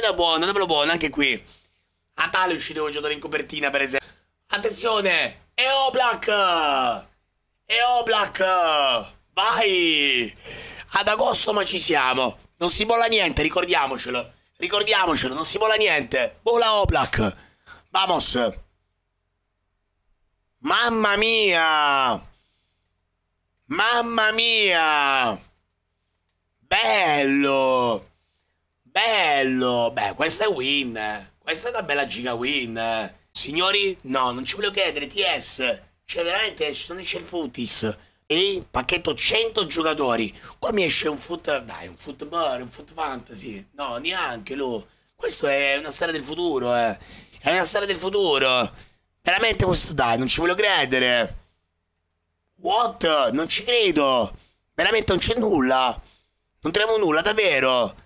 fammela buona, fammela buono, anche qui. A tale è uscito un giocatore in copertina, per esempio. Attenzione! E Oblak! E Oblak! Vai! Ad agosto ma ci siamo. Non si vola niente, ricordiamocelo. Ricordiamocelo, non si vola niente. Vola Oblak. Vamos. Mamma mia! Mamma mia! Bello! Bello! Beh, questa è win. Questa è una bella giga win. Signori, no, non ci voglio credere, TS. Cioè, veramente, ci sono esce il footis. E pacchetto 100 giocatori. Qua mi esce un foot... Dai, un football, un foot fantasy. No, neanche, lui. Questo è una storia del futuro, eh. È una storia del futuro. Veramente questo... Dai, non ci voglio credere. What? Non ci credo. Veramente non c'è nulla. Non troviamo nulla, davvero.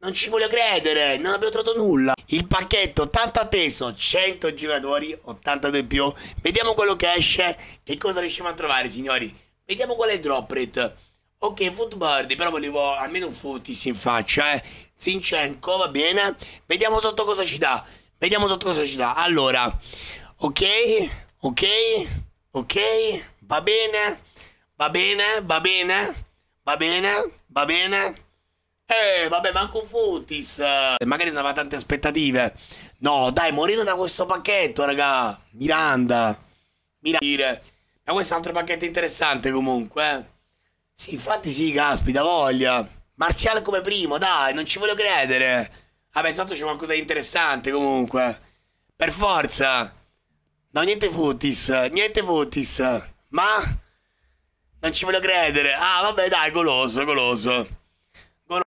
Non ci voglio credere, non abbiamo trovato nulla. Il pacchetto tanto atteso, 100 giocatori, 82 in più. Vediamo quello che esce, che cosa riusciamo a trovare, signori. Vediamo qual è il drop rate. Ok, footbird, però volevo almeno un footis in faccia, eh. Zinchenko, va bene. Vediamo sotto cosa ci dà. Vediamo sotto cosa ci dà. Allora, ok, ok, ok, va bene, va bene, va bene, va bene, va bene. Eh, vabbè, manco Futis. Eh, magari non aveva tante aspettative. No, dai, morire da questo pacchetto, raga. Miranda. Miranda. Ma questo è un altro pacchetto interessante comunque. Eh. Sì, infatti sì, caspita, voglia. Marziale come primo, dai, non ci voglio credere. Vabbè, sotto c'è qualcosa di interessante comunque. Per forza. No, niente Futis, niente Futis. Ma... Non ci voglio credere. Ah, vabbè, dai, goloso, goloso.